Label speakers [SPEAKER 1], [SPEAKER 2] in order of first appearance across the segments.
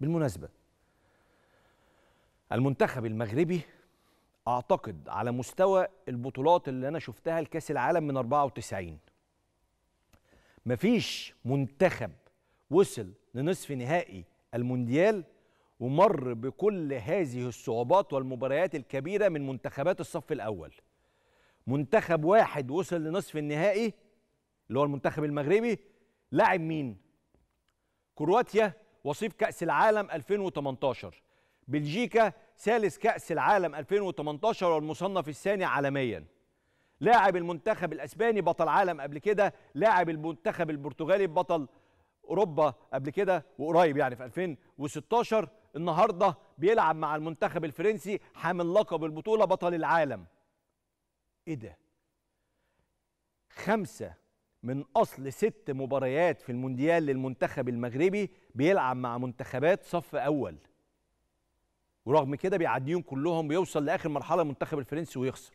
[SPEAKER 1] بالمناسبة المنتخب المغربي أعتقد على مستوى البطولات اللي أنا شفتها لكأس العالم من 94 مفيش منتخب وصل لنصف نهائي المونديال ومر بكل هذه الصعوبات والمباريات الكبيرة من منتخبات الصف الأول منتخب واحد وصل لنصف النهائي اللي هو المنتخب المغربي لاعب مين؟ كرواتيا وصيف كأس العالم 2018 بلجيكا ثالث كأس العالم 2018 والمصنف الثاني عالميا لاعب المنتخب الاسباني بطل عالم قبل كده لاعب المنتخب البرتغالي بطل اوروبا قبل كده وقريب يعني في 2016 النهارده بيلعب مع المنتخب الفرنسي حامل لقب البطوله بطل العالم ايه ده خمسه من اصل ست مباريات في المونديال للمنتخب المغربي بيلعب مع منتخبات صف اول ورغم كده بيعديهم كلهم بيوصل لاخر مرحله المنتخب الفرنسي ويخسر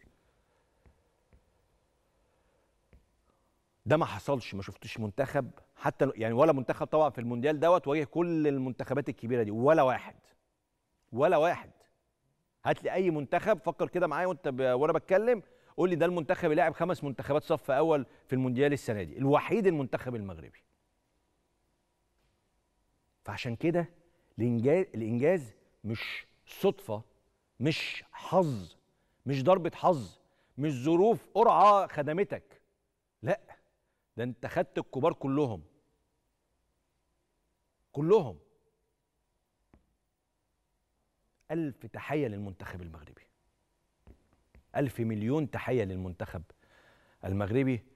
[SPEAKER 1] ده ما حصلش ما شفتش منتخب حتى يعني ولا منتخب طبعا في المونديال دوت واجه كل المنتخبات الكبيره دي ولا واحد ولا واحد هات لي اي منتخب فكر كده معايا وانت وانا بتكلم قول لي ده المنتخب اللي لعب خمس منتخبات صف اول في المونديال السنه دي الوحيد المنتخب المغربي فعشان كده الانجاز الانجاز مش صدفه مش حظ مش ضربه حظ مش ظروف قرعه خدمتك لا ده انت خدت الكبار كلهم كلهم الف تحيه للمنتخب المغربي ألف مليون تحية للمنتخب المغربي